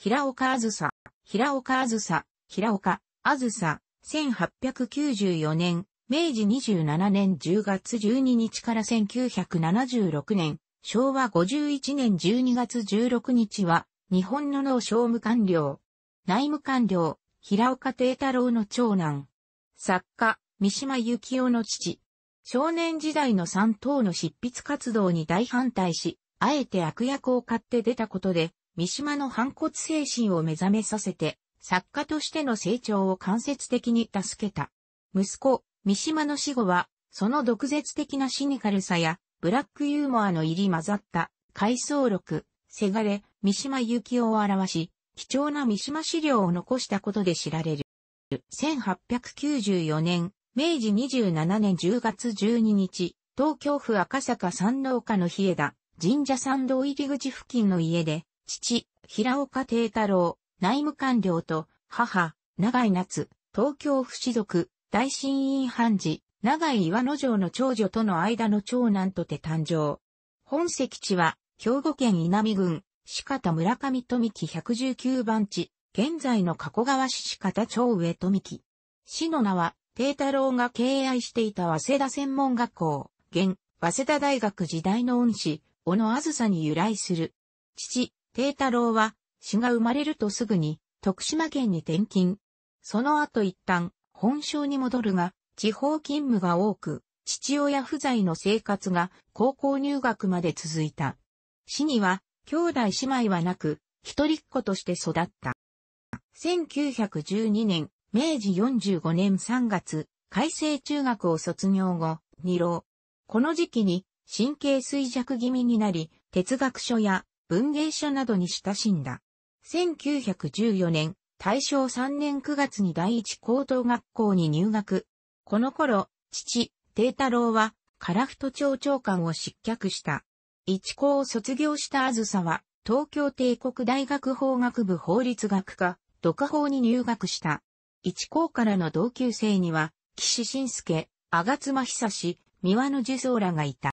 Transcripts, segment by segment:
平岡あずさ、平岡あずさ、平岡あずさ、1894年、明治27年10月12日から1976年、昭和51年12月16日は、日本の農商務官僚。内務官僚、平岡定太郎の長男。作家、三島由紀夫の父。少年時代の三等の執筆活動に大反対し、あえて悪役を買って出たことで、三島の反骨精神を目覚めさせて、作家としての成長を間接的に助けた。息子、三島の死後は、その毒舌的なシニカルさや、ブラックユーモアの入り混ざった、回想録、せがれ、三島幸紀夫を表し、貴重な三島資料を残したことで知られる。1894年、明治27年10月12日、東京府赤坂三農家の日枝、神社参道入り口付近の家で、父、平岡定太郎、内務官僚と、母、長井夏、東京府士族、大新院判事、長井岩野城の長女との間の長男とて誕生。本籍地は、兵庫県稲美郡、四方村上富木119番地、現在の加古川市四方町上富木。市の名は、定太郎が敬愛していた早稲田専門学校、現、早稲田大学時代の恩師、小野あずさに由来する。父、慶太郎は、死が生まれるとすぐに、徳島県に転勤。その後一旦、本省に戻るが、地方勤務が多く、父親不在の生活が高校入学まで続いた。死には、兄弟姉妹はなく、一人っ子として育った。1912年、明治45年3月、改正中学を卒業後、二郎。この時期に神経衰弱気味になり、哲学書や文芸者などに親しんだ。1914年、大正3年9月に第一高等学校に入学。この頃、父、定太郎は、フ太町長官を失脚した。一高を卒業したあずさは、東京帝国大学法学部法律学科、読法に入学した。一高からの同級生には、岸信介、賀妻久志、三輪の樹蔵らがいた。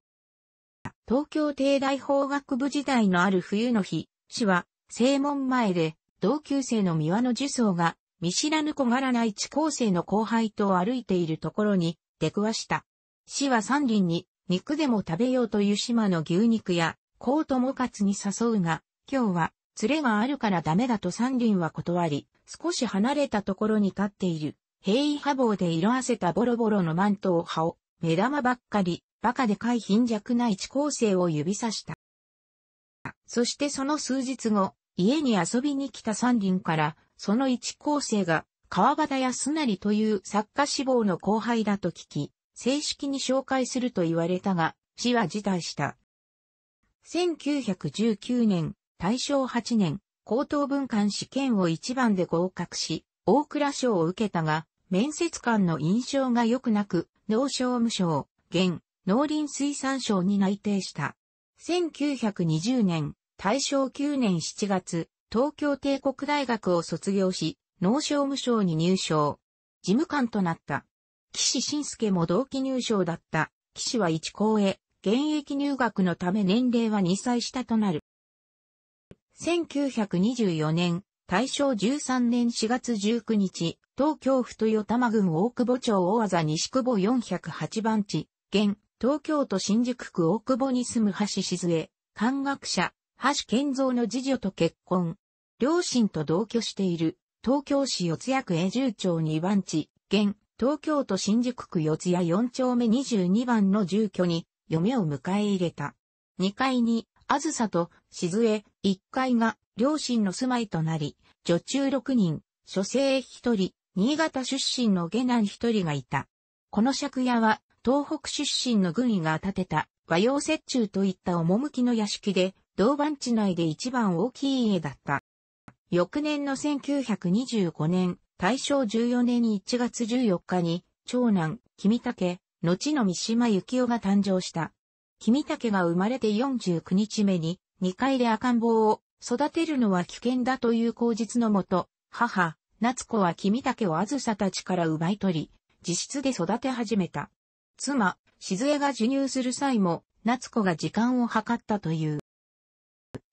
東京帝大法学部時代のある冬の日、市は、正門前で、同級生の三輪の樹層が、見知らぬ小柄な一高生の後輩と歩いているところに、出くわした。市は三輪に、肉でも食べようという島の牛肉や、コートもかつに誘うが、今日は、連れがあるからダメだと三輪は断り、少し離れたところに立っている、平易波防で色あせたボロボロのマントを羽を、目玉ばっかり、バカでかい貧弱な一高生を指さした。そしてその数日後、家に遊びに来た三輪から、その一高生が、川端康成という作家志望の後輩だと聞き、正式に紹介すると言われたが、死は辞退した。1919年、大正8年、高等文官試験を一番で合格し、大蔵賞を受けたが、面接官の印象が良くなく、農商務省、現、農林水産省に内定した。1920年、大正9年7月、東京帝国大学を卒業し、農商務省に入省。事務官となった。岸信介も同期入省だった。岸は一校へ、現役入学のため年齢は2歳下となる。1924年、大正13年4月19日、東京府豊玉郡大久保町大技西久保408番地、現、東京都新宿区大久保に住む橋静江、漢学者、橋健三の次女と結婚。両親と同居している、東京市四谷区永住町2番地、現、東京都新宿区四谷4丁目22番の住居に、嫁を迎え入れた。2階に、あずさと、静江、1階が、両親の住まいとなり、女中6人、女性1人、新潟出身の下男1人がいた。この借家は、東北出身の軍医が建てた和洋折衷といった趣の屋敷で、同番地内で一番大きい家だった。翌年の1925年、大正14年1月14日に、長男、君竹、後の三島幸紀夫が誕生した。君竹が生まれて49日目に、2階で赤ん坊を育てるのは危険だという口実のもと、母、夏子は君竹をあずさたちから奪い取り、自室で育て始めた。妻、静江が授乳する際も、夏子が時間を計ったという。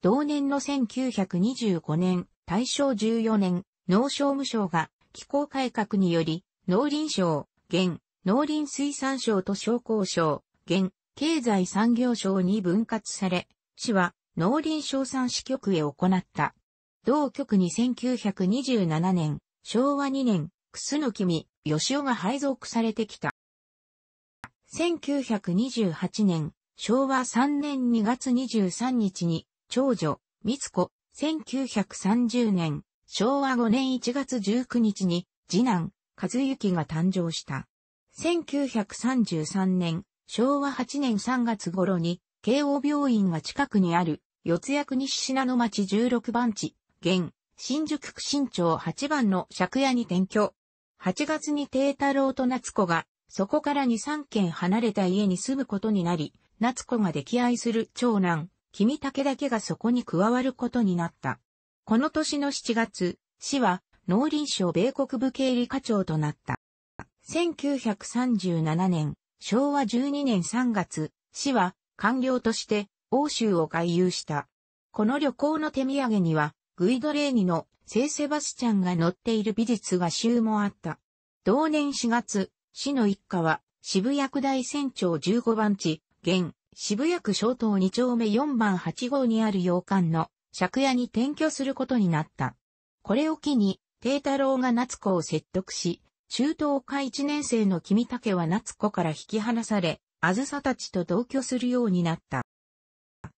同年の1925年、大正14年、農商務省が気候改革により、農林省、現、農林水産省と商工省、現、経済産業省に分割され、市は農林省産支局へ行った。同局に1927年、昭和2年、楠木美、吉尾が配属されてきた。1928年、昭和3年2月23日に、長女、三つ子、1930年、昭和5年1月19日に、次男、和幸が誕生した。1933年、昭和8年3月頃に、慶応病院が近くにある、四谷国西品の町16番地、現、新宿区新町8番の借家に転居。8月に定太郎と夏子がそこから2、3軒離れた家に住むことになり、夏子が溺愛する長男、君竹だけがそこに加わることになった。この年の7月、市は農林省米国部経理課長となった。1937年、昭和12年3月、市は官僚として欧州を外遊した。この旅行の手土産には、グイドレーニの聖セバスチャンが乗っている美術画集もあった。同年4月、市の一家は、渋谷区大船長15番地、現、渋谷区小東2丁目4番8号にある洋館の借家に転居することになった。これを機に、定太郎が夏子を説得し、中東科1年生の君竹は夏子から引き離され、あずさたちと同居するようになった。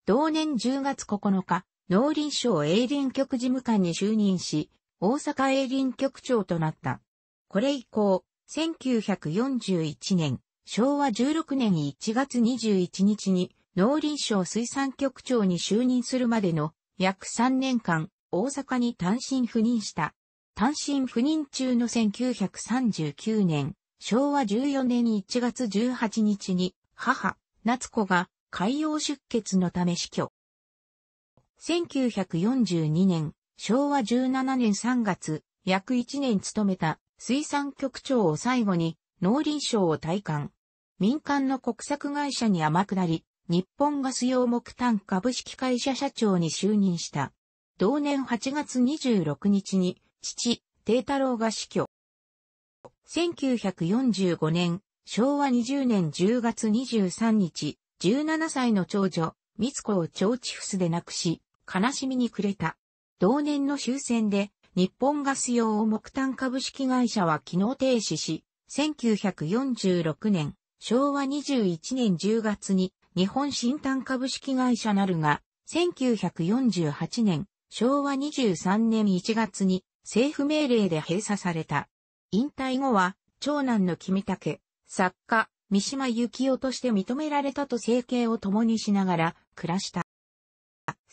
同年10月9日、農林省営林局事務官に就任し、大阪営林局長となった。これ以降、1941年、昭和16年1月21日に農林省水産局長に就任するまでの約3年間、大阪に単身赴任した。単身赴任中の1939年、昭和14年1月18日に母、夏子が海洋出血のため死去。1942年、昭和17年3月、約1年勤めた水産局長を最後に農林省を退官。民間の国策会社に天下り、日本ガス用木炭株式会社社長に就任した。同年8月26日に、父、定太郎が死去。1945年、昭和20年10月23日、17歳の長女、三子を長地伏で亡くし、悲しみに暮れた。同年の終戦で、日本ガス用木炭株式会社は機能停止し、1946年、昭和21年10月に日本新炭株式会社なるが、1948年、昭和23年1月に政府命令で閉鎖された。引退後は、長男の君竹、作家、三島幸紀夫として認められたと生計を共にしながら暮らした。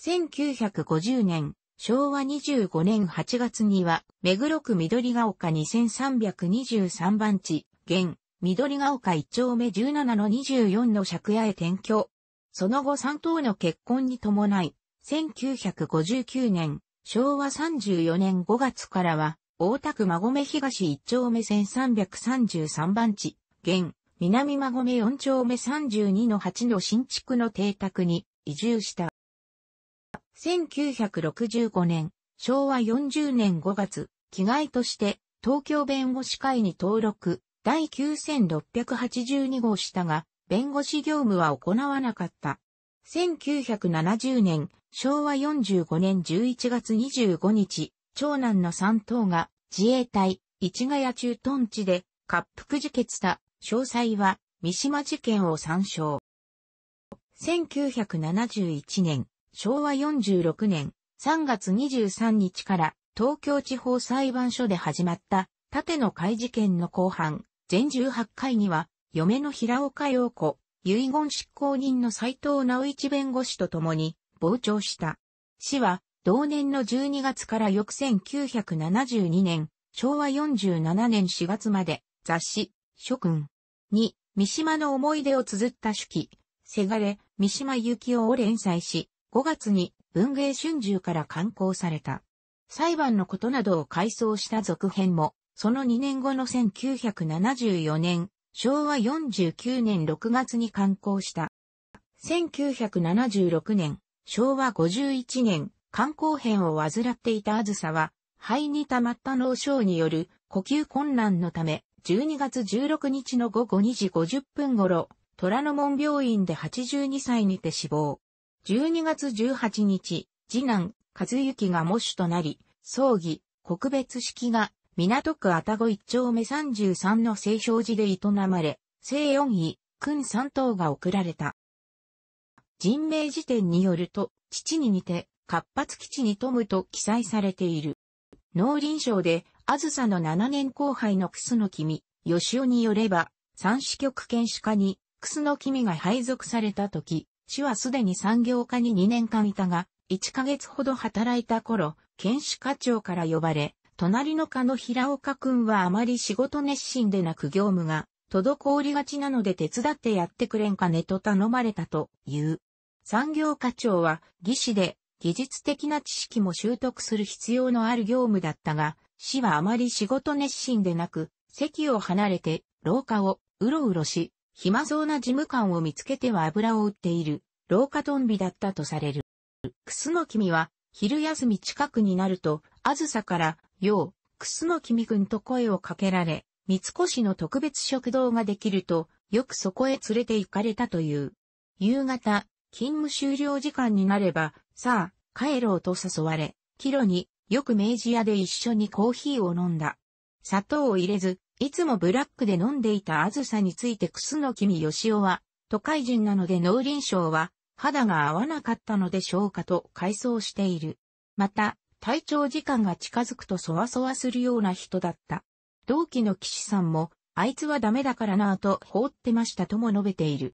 1950年、昭和25年8月には、目黒区緑ヶ丘2323番地、現、緑ヶ丘1丁目17-24の借家へ転居。その後3等の結婚に伴い、1959年、昭和34年5月からは、大田区馬込東1丁目1333番地、現、南馬込4丁目32の8の新築の邸宅に移住した。1965年、昭和40年5月、着替えとして東京弁護士会に登録、第9682号したが、弁護士業務は行わなかった。1970年、昭和45年11月25日、長男の三等が自衛隊市ヶ谷中屯地で滑腹自決した詳細は三島事件を参照。1971年、昭和46年3月23日から東京地方裁判所で始まった縦の会事件の後半、全18回には、嫁の平岡陽子、遺言執行人の斎藤直一弁護士と共に傍聴した。市は、同年の12月から翌1972年、昭和47年4月まで、雑誌、諸君に、三島の思い出を綴った手記、せがれ、三島幸夫を連載し、5月に文芸春秋から刊行された。裁判のことなどを回想した続編も、その2年後の1974年、昭和49年6月に刊行した。1976年、昭和51年、観光編を患っていたあずさは、肺に溜まった脳症による呼吸困難のため、12月16日の午後2時50分頃、虎ノ門病院で82歳にて死亡。12月18日、次男、和幸が喪主となり、葬儀、告別式が、港区愛宕一丁目33の聖少寺で営まれ、聖四位、君三等が贈られた。人名辞典によると、父に似て、活発基地に富むと記載されている。農林省で、あずさの7年後輩の楠木美、吉尾によれば、三子局検視課に、楠木美が配属された時、市はすでに産業化に2年間いたが、1ヶ月ほど働いた頃、県主課長から呼ばれ、隣の課の平岡くんはあまり仕事熱心でなく業務が、滞りがちなので手伝ってやってくれんかねと頼まれたという。産業課長は技師で技術的な知識も習得する必要のある業務だったが、市はあまり仕事熱心でなく、席を離れて廊下をうろうろし、暇そうな事務官を見つけては油を売っている、廊下トンビだったとされる。クスノキミは、昼休み近くになると、あずさから、よう、クスノキミくんと声をかけられ、三越の特別食堂ができると、よくそこへ連れて行かれたという。夕方、勤務終了時間になれば、さあ、帰ろうと誘われ、帰路に、よく明治屋で一緒にコーヒーを飲んだ。砂糖を入れず、いつもブラックで飲んでいたあずさについて楠木美義夫は、都会人なので農林省は、肌が合わなかったのでしょうかと回想している。また、体調時間が近づくとそわそわするような人だった。同期の騎士さんも、あいつはダメだからなぁと放ってましたとも述べている。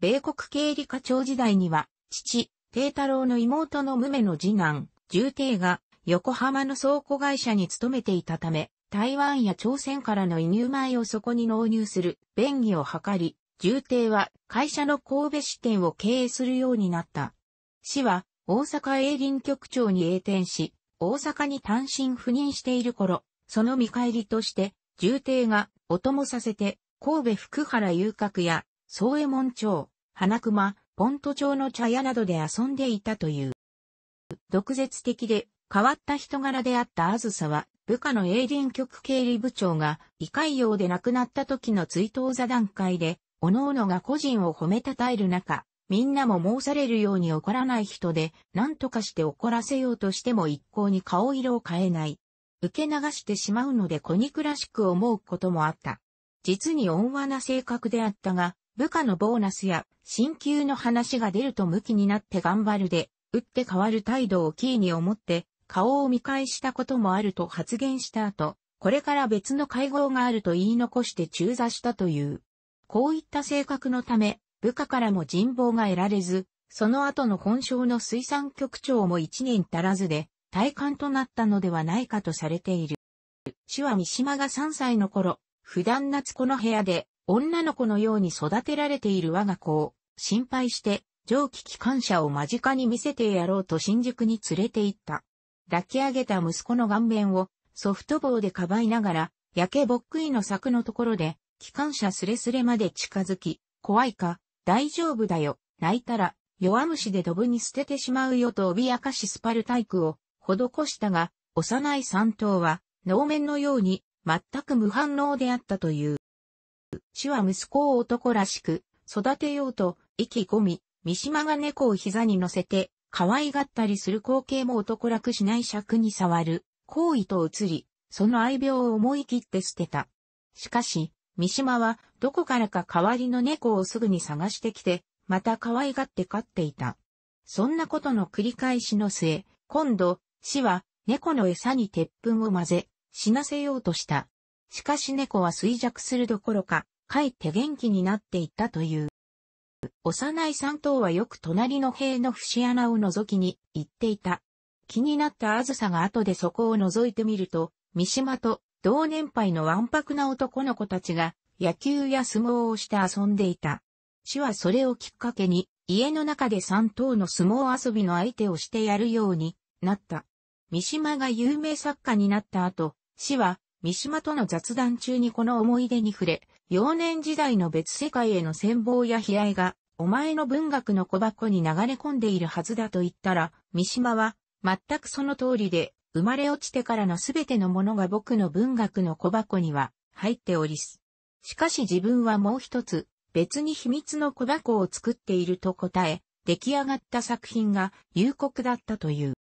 米国経理課長時代には、父、帝太郎の妹の無名の次男、重帝が、横浜の倉庫会社に勤めていたため、台湾や朝鮮からの輸入米をそこに納入する便宜を図り、重帝は会社の神戸支店を経営するようになった。市は大阪営林局長に栄転し、大阪に単身赴任している頃、その見返りとして、重帝がお供させて、神戸福原遊郭や、宗衛門町、花熊、ポント町の茶屋などで遊んでいたという。毒舌的で変わった人柄であったあずさは、部下の営林局経理部長が、異界用で亡くなった時の追悼座談会で、各々が個人を褒めたたえる中、みんなも申されるように怒らない人で、何とかして怒らせようとしても一向に顔色を変えない。受け流してしまうので子肉らしく思うこともあった。実に温和な性格であったが、部下のボーナスや、進級の話が出ると向きになって頑張るで、打って変わる態度をキーに思って、顔を見返したこともあると発言した後、これから別の会合があると言い残して中座したという。こういった性格のため、部下からも人望が得られず、その後の本省の水産局長も一年足らずで、体感となったのではないかとされている。市は三島が3歳の頃、普段夏子の部屋で、女の子のように育てられている我が子を、心配して、蒸気機関車を間近に見せてやろうと新宿に連れて行った。抱き上げた息子の顔面をソフト棒でかばいながら、焼けぼっくいの柵のところで、機関車すれすれまで近づき、怖いか、大丈夫だよ、泣いたら、弱虫でドブに捨ててしまうよと脅かしスパルタイクを施したが、幼い三頭は、能面のように、全く無反応であったという。死は息子を男らしく、育てようと、意気込み、三島が猫を膝に乗せて、可愛がったりする光景も男楽しない尺に触る、行為と移り、その愛病を思い切って捨てた。しかし、三島はどこからか代わりの猫をすぐに探してきて、また可愛がって飼っていた。そんなことの繰り返しの末、今度、死は猫の餌に鉄粉を混ぜ、死なせようとした。しかし猫は衰弱するどころか、かえって元気になっていったという。幼い三頭はよく隣の塀の節穴を覗きに行っていた。気になったあずさが後でそこを覗いてみると、三島と同年配のわんぱくな男の子たちが野球や相撲をして遊んでいた。死はそれをきっかけに家の中で三頭の相撲遊びの相手をしてやるようになった。三島が有名作家になった後、死は三島との雑談中にこの思い出に触れ、幼年時代の別世界への戦望や悲哀が、お前の文学の小箱に流れ込んでいるはずだと言ったら、三島は、全くその通りで、生まれ落ちてからのすべてのものが僕の文学の小箱には入っておりす。しかし自分はもう一つ、別に秘密の小箱を作っていると答え、出来上がった作品が有国だったという。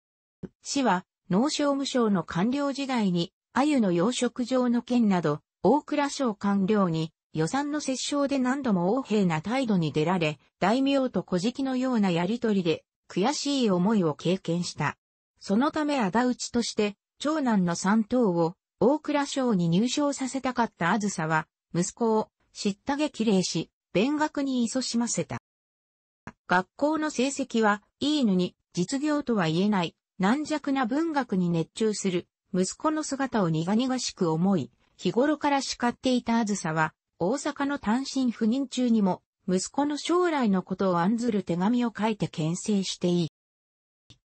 死は、農商務省の官僚時代に、鮎の養殖場の件など、大倉省官僚に予算の折衝で何度も横柄な態度に出られ、大名と小敷のようなやりとりで悔しい思いを経験した。そのため仇討ちとして、長男の三等を大倉省に入賞させたかったあずさは、息子をっげきれいし、勉学に勤しませた。学校の成績はいいのに、実業とは言えない、軟弱な文学に熱中する、息子の姿を苦々しく思い、日頃から叱っていたあずさは、大阪の単身赴任中にも、息子の将来のことを案ずる手紙を書いて牽制していい。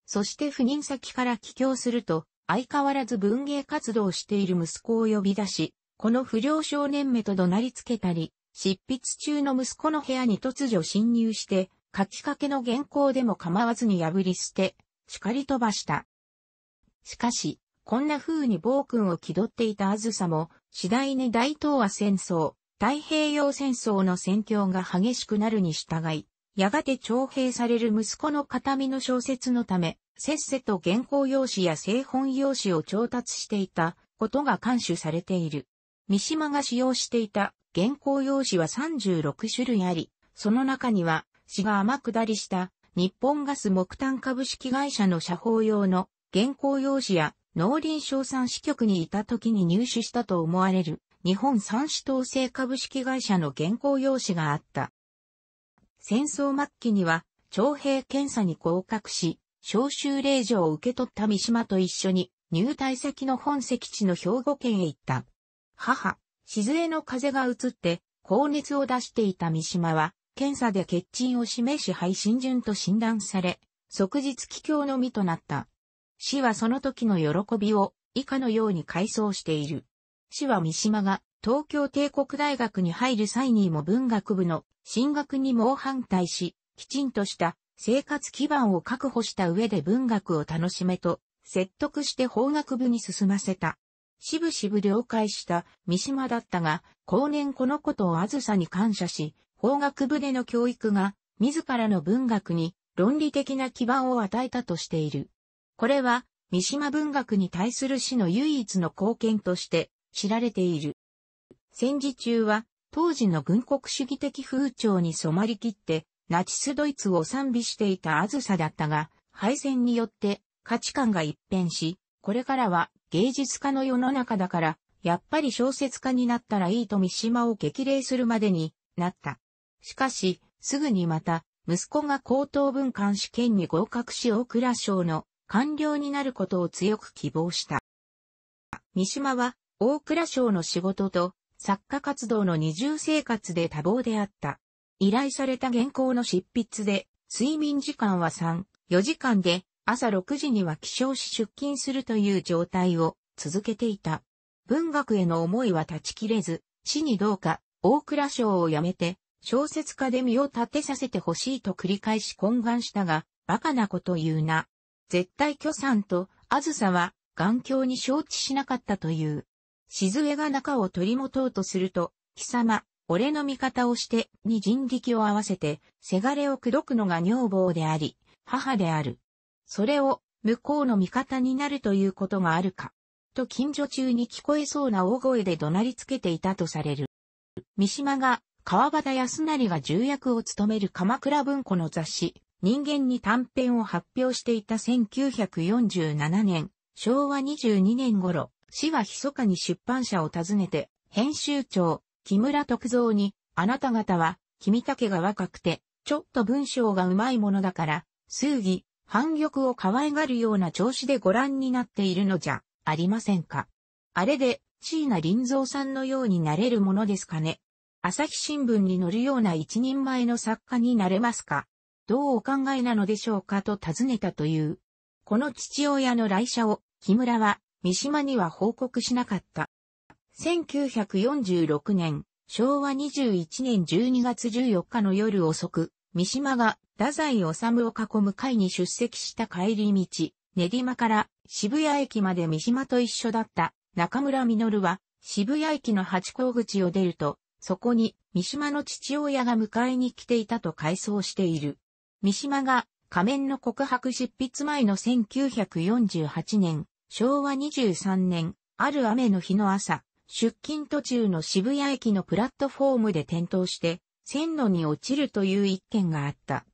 そして赴任先から帰郷すると、相変わらず文芸活動している息子を呼び出し、この不良少年目と怒鳴りつけたり、執筆中の息子の部屋に突如侵入して、書きかけの原稿でも構わずに破り捨て、叱り飛ばした。しかし、こんな風に暴君を気取っていたあずさも、次第に大東亜戦争、太平洋戦争の戦況が激しくなるに従い、やがて徴兵される息子の形見の小説のため、せっせと原稿用紙や製本用紙を調達していたことが監視されている。三島が使用していた原稿用紙は36種類あり、その中には、市が天下りした日本ガス木炭株式会社の社報用の原稿用紙や農林省産支局にいた時に入手したと思われる日本三種統制株式会社の原稿用紙があった。戦争末期には徴兵検査に合格し、召集令状を受け取った三島と一緒に入隊先の本籍地の兵庫県へ行った。母、静江の風が移って高熱を出していた三島は、検査で欠沈を示し肺信順と診断され、即日帰郷の身となった。死はその時の喜びを以下のように回想している。死は三島が東京帝国大学に入る際にも文学部の進学に猛反対し、きちんとした生活基盤を確保した上で文学を楽しめと説得して法学部に進ませた。しぶしぶ了解した三島だったが、後年このことをあずさに感謝し、法学部での教育が自らの文学に論理的な基盤を与えたとしている。これは、三島文学に対する詩の唯一の貢献として知られている。戦時中は、当時の軍国主義的風潮に染まりきって、ナチスドイツを賛美していたあずさだったが、敗戦によって価値観が一変し、これからは芸術家の世の中だから、やっぱり小説家になったらいいと三島を激励するまでになった。しかし、すぐにまた、息子が高等文官試験に合格し大倉賞の官僚になることを強く希望した。三島は大蔵省の仕事と作家活動の二重生活で多忙であった。依頼された原稿の執筆で、睡眠時間は3、4時間で、朝6時には起床し出勤するという状態を続けていた。文学への思いは断ち切れず、死にどうか、大蔵省を辞めて、小説家で身を立てさせてほしいと繰り返し懇願したが、馬鹿なこと言うな、絶対巨産と、あずさは、眼鏡に承知しなかったという。静江が中を取り持とうとすると、貴様、俺の味方をして、に人力を合わせて、せがれを口説くのが女房であり、母である。それを、向こうの味方になるということがあるか。と近所中に聞こえそうな大声で怒鳴りつけていたとされる。三島が、川端康成が重役を務める鎌倉文庫の雑誌、人間に短編を発表していた1947年、昭和22年頃、市は密かに出版社を訪ねて、編集長、木村徳造に、あなた方は、君竹が若くて、ちょっと文章がうまいものだから、数儀、反玉を可愛がるような調子でご覧になっているのじゃ、ありませんか。あれで、椎名林蔵さんのようになれるものですかね。朝日新聞に載るような一人前の作家になれますかどうお考えなのでしょうかと尋ねたという。この父親の来社を、木村は、三島には報告しなかった。1946年、昭和21年12月14日の夜遅く、三島が、太宰治を囲む会に出席した帰り道、練馬から渋谷駅まで三島と一緒だった中村実は、渋谷駅の八甲口を出ると、そこに三島の父親が迎えに来ていたと回想している。三島が仮面の告白執筆前の1948年、昭和23年、ある雨の日の朝、出勤途中の渋谷駅のプラットフォームで転倒して、線路に落ちるという一件があった。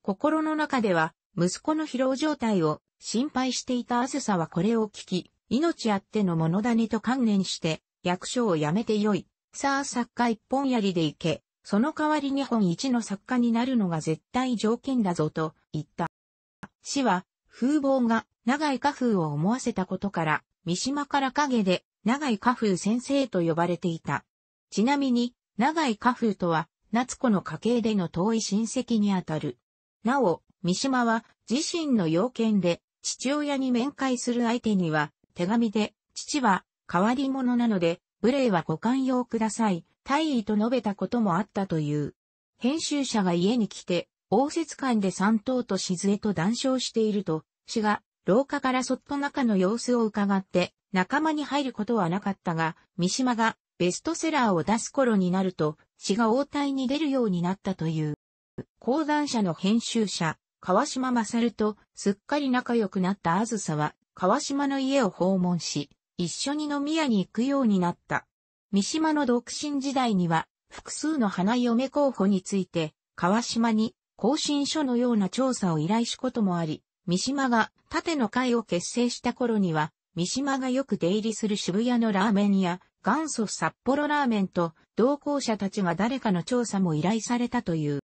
心の中では、息子の疲労状態を心配していたあずさはこれを聞き、命あってのものだねと観念して、役所を辞めてよい。さあ作家一本槍で行け。その代わり日本一の作家になるのが絶対条件だぞと言った。死は風貌が長井家風を思わせたことから、三島から影で長井家風先生と呼ばれていた。ちなみに、長井家風とは、夏子の家系での遠い親戚にあたる。なお、三島は自身の要件で、父親に面会する相手には、手紙で、父は変わり者なので、無礼はご寛容ください、大意と述べたこともあったという。編集者が家に来て、応接館で三頭と静江と談笑していると、死が、廊下からそっと中の様子を伺って、仲間に入ることはなかったが、三島がベストセラーを出す頃になると、詩が応対に出るようになったという。講談社の編集者、川島勝とすっかり仲良くなったあずさは、川島の家を訪問し、一緒に飲み屋に行くようになった。三島の独身時代には、複数の花嫁候補について、川島に更新書のような調査を依頼しこともあり、三島が縦の会を結成した頃には、三島がよく出入りする渋谷のラーメン屋、元祖札幌ラーメンと同行者たちが誰かの調査も依頼されたという。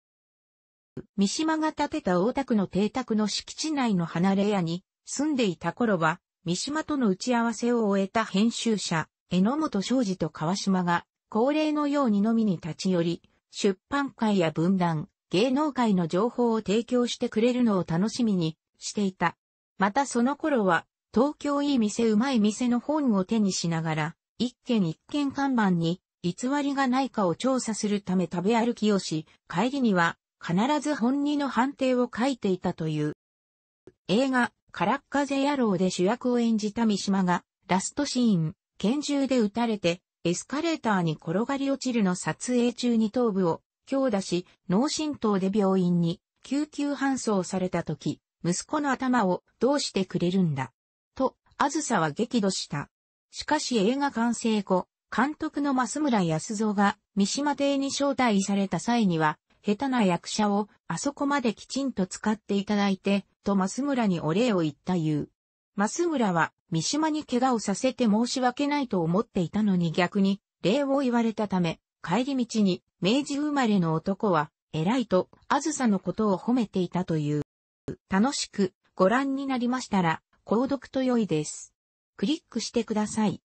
三島が建てた大田区の邸宅の敷地内の離れ屋に住んでいた頃は、三島との打ち合わせを終えた編集者、榎本昌司と川島が、恒例のようにのみに立ち寄り、出版会や文壇、芸能界の情報を提供してくれるのを楽しみにしていた。またその頃は、東京いい店うまい店の本を手にしながら、一軒一軒看板に偽りがないかを調査するため食べ歩きをし、帰りには必ず本人の判定を書いていたという。映画、カラッカゼ野郎で主役を演じた三島が、ラストシーン、拳銃で撃たれて、エスカレーターに転がり落ちるの撮影中に頭部を強打し、脳震盪で病院に救急搬送された時、息子の頭をどうしてくれるんだ。と、あずさは激怒した。しかし映画完成後、監督の増村康造が三島邸に招待された際には、下手な役者をあそこまできちんと使っていただいて、とマス村にお礼を言った言う。マス村は三島に怪我をさせて申し訳ないと思っていたのに逆に礼を言われたため、帰り道に明治生まれの男は偉いとあずさのことを褒めていたという。楽しくご覧になりましたら、購読と良いです。クリックしてください。